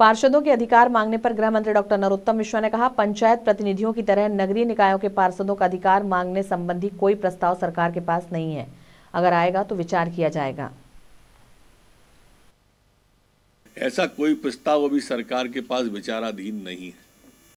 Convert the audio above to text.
पार्षदों के अधिकार मांगने पर गृह मंत्री डॉक्टर नरोत्तम मिश्रा ने कहा पंचायत प्रतिनिधियों की तरह नगरीय निकायों के पार्षदों का अधिकार मांगने संबंधी कोई प्रस्ताव सरकार के पास नहीं है अगर आएगा तो विचार किया जाएगा ऐसा कोई प्रस्ताव अभी सरकार के पास विचाराधीन नहीं है